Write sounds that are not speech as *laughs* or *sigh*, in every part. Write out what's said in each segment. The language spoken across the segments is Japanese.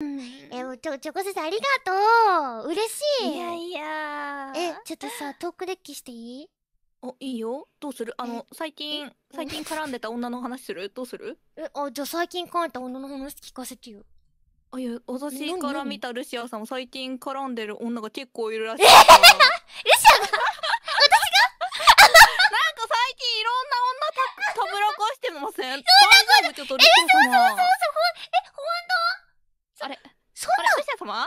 えちょ、チョコ先生ありがとう嬉しいいやいやえ、ちょっとさ、トークデッキしていいお、いいよどうするあの、最近、最近絡んでた女の話するどうするえ、あ、じゃあ最近絡んでた女の話聞かせてよ。あ、いや、私から見たルシアさんも最近絡んでる女が結構いるらしい。ルシアが私がなんか最近いろんな女た、たぶらかしてません大丈夫ちとルシアそうそうそうそんな武者様ん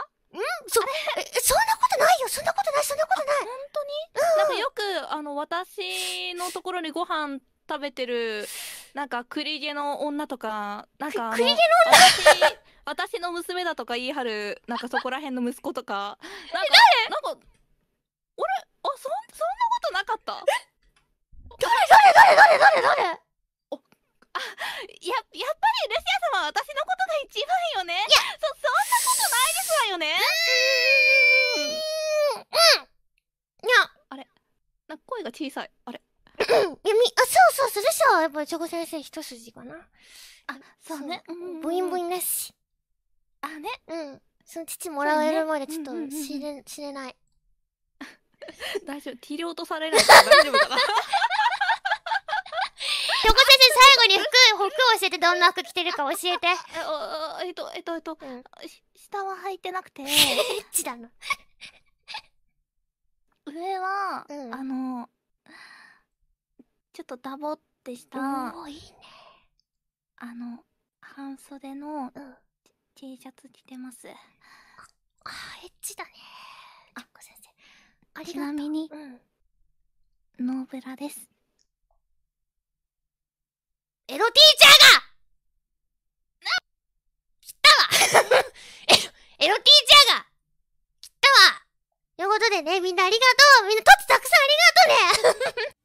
そそんなことないよそんなことないそんなことない本当に、うん、なんかよくあの私のところにご飯食べてるなんかクリゲの女とかなんかクリゲの女私の娘だとか言い張るなんかそこら辺の息子とか *laughs* なんか誰なんか俺あそそんなことなかったどれどれどれどれどあややっぱりルシア様は私のことが一番よねいやそそう声が小さいあれいやみあそうそうするしょやっぱチョコ先生一筋かなあそうねブインブインだしあねうんその父もらえるまでちょっと死ね、ない *laughs* 大丈夫切り落とされないから大丈夫かな *laughs* 先生最後に服服教えてどんな服着てるか教えて *laughs* えっとえっとえっと、うん、下は履いてなくてエッチだな上は、うん、あのちょっとダボってしたおいいねあの半袖の、うん、T シャツ着てますあエッチだねあっ先生ありがとうちなみに、うん、ノーブラですエロティーチャーがなたわ *laughs* エロティーチャーが来たわということでね、みんなありがとうみんな、トツたくさんありがとうね